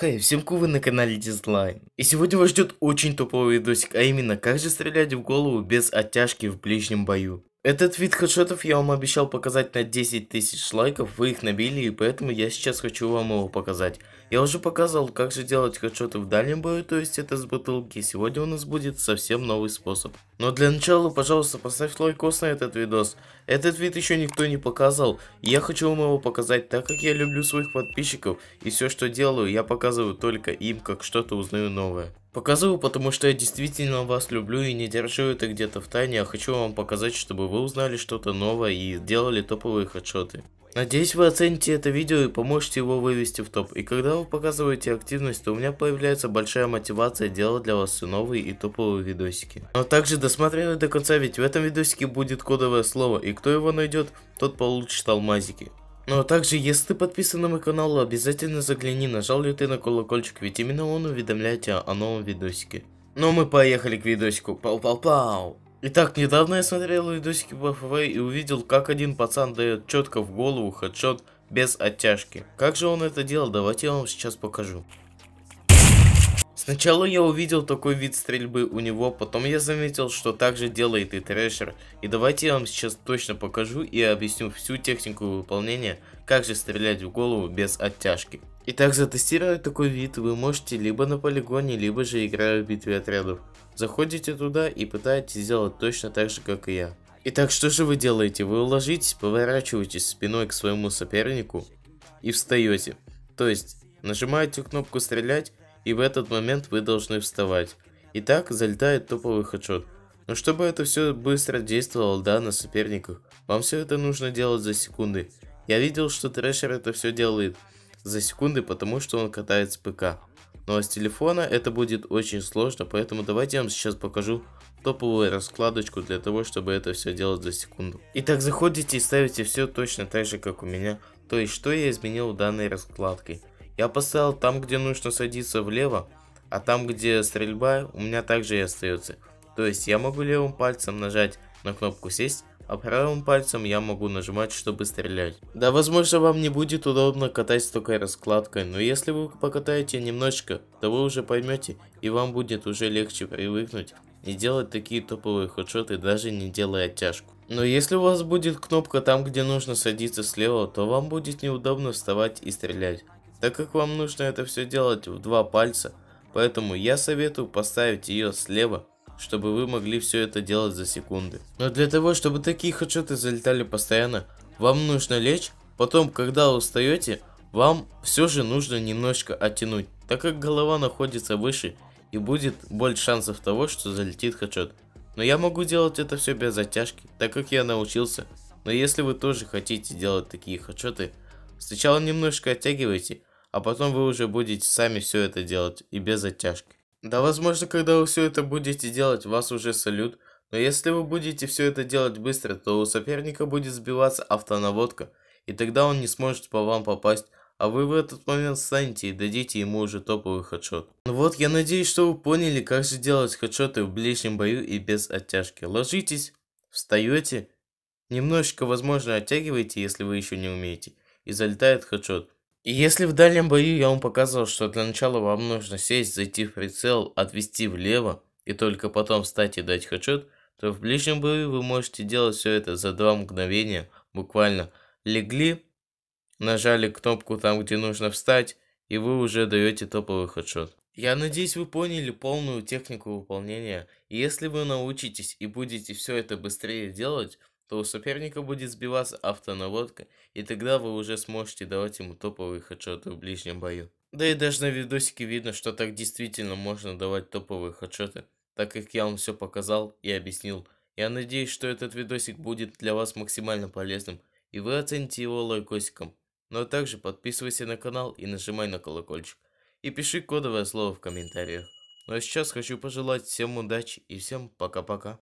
Хей, всем кувы на канале Дизлайн. И сегодня вас ждет очень топовый видосик, а именно, как же стрелять в голову без оттяжки в ближнем бою. Этот вид хедшотов я вам обещал показать на 10 тысяч лайков, вы их набили, и поэтому я сейчас хочу вам его показать. Я уже показывал, как же делать хедшоты в дальнем бою, то есть это с бутылки. Сегодня у нас будет совсем новый способ. Но для начала, пожалуйста, поставь лайкос на этот видос. Этот вид еще никто не показал. И я хочу вам его показать, так как я люблю своих подписчиков. И все, что делаю, я показываю только им, как что-то узнаю новое. Показываю, потому что я действительно вас люблю и не держу это где-то в тайне, а хочу вам показать, чтобы вы узнали что-то новое и сделали топовые хедшоты. Надеюсь, вы оцените это видео и поможете его вывести в топ. И когда вы показываете активность, то у меня появляется большая мотивация делать для вас все новые и топовые видосики. Но также досмотрели до конца, ведь в этом видосике будет кодовое слово, и кто его найдет, тот получит алмазики. Ну а также, если ты подписан на мой канал, обязательно загляни, нажал ли ты на колокольчик, ведь именно он уведомляет тебя о новом видосике. Ну мы поехали к видосику, пау-пау-пау! Итак, недавно я смотрел видосики по ФВ и увидел, как один пацан дает четко в голову хедшот без оттяжки. Как же он это делал, давайте я вам сейчас покажу. Сначала я увидел такой вид стрельбы у него, потом я заметил, что также делает и трэшер. И давайте я вам сейчас точно покажу и объясню всю технику выполнения, как же стрелять в голову без оттяжки. Итак, затестировать такой вид вы можете либо на полигоне, либо же играя в битве отрядов. Заходите туда и пытаетесь сделать точно так же, как и я. Итак, что же вы делаете? Вы уложитесь, поворачиваетесь спиной к своему сопернику и встаете. То есть, нажимаете кнопку «Стрелять», и в этот момент вы должны вставать. И так залетает топовый хедшот. Но чтобы это все быстро действовало, да, на соперниках, вам все это нужно делать за секунды. Я видел, что трэшер это все делает за секунды, потому что он катает с ПК. Но с телефона это будет очень сложно, поэтому давайте я вам сейчас покажу топовую раскладочку для того, чтобы это все делать за секунду. Итак, заходите и ставите все точно так же, как у меня. То есть, что я изменил данной раскладкой. Я поставил там, где нужно садиться влево, а там, где стрельба, у меня также и остается. То есть, я могу левым пальцем нажать на кнопку сесть а правым пальцем я могу нажимать, чтобы стрелять. Да, возможно, вам не будет удобно катать с такой раскладкой, но если вы покатаете немножечко, то вы уже поймете, и вам будет уже легче привыкнуть и делать такие топовые хедшоты, даже не делая оттяжку. Но если у вас будет кнопка там, где нужно садиться слева, то вам будет неудобно вставать и стрелять, так как вам нужно это все делать в два пальца, поэтому я советую поставить ее слева чтобы вы могли все это делать за секунды. Но для того, чтобы такие хедшоты залетали постоянно, вам нужно лечь, потом, когда устаете, вам все же нужно немножко оттянуть, так как голова находится выше и будет больше шансов того, что залетит хедшот. Но я могу делать это все без затяжки, так как я научился. Но если вы тоже хотите делать такие хедшоты, сначала немножко оттягивайте, а потом вы уже будете сами все это делать и без затяжки. Да, возможно, когда вы все это будете делать, вас уже салют. Но если вы будете все это делать быстро, то у соперника будет сбиваться автонаводка, и тогда он не сможет по вам попасть, а вы в этот момент встанете и дадите ему уже топовый хедшот. Ну вот, я надеюсь, что вы поняли, как же делать хедшоты в ближнем бою и без оттяжки. Ложитесь, встаете, немножечко, возможно, оттягиваете, если вы еще не умеете, и залетает хедшот. И если в дальнем бою я вам показывал, что для начала вам нужно сесть, зайти в прицел, отвести влево, и только потом встать и дать хэдшот, то в ближнем бою вы можете делать все это за два мгновения, буквально. Легли, нажали кнопку там, где нужно встать, и вы уже даете топовый хэдшот. Я надеюсь, вы поняли полную технику выполнения. если вы научитесь и будете все это быстрее делать, то у соперника будет сбиваться автонаводка, и тогда вы уже сможете давать ему топовые хедшоты в ближнем бою. Да и даже на видосике видно, что так действительно можно давать топовые хедшоты, так как я вам все показал и объяснил. Я надеюсь, что этот видосик будет для вас максимально полезным, и вы оцените его лайкосиком. Но ну, а также подписывайся на канал и нажимай на колокольчик. И пиши кодовое слово в комментариях. Ну а сейчас хочу пожелать всем удачи и всем пока-пока.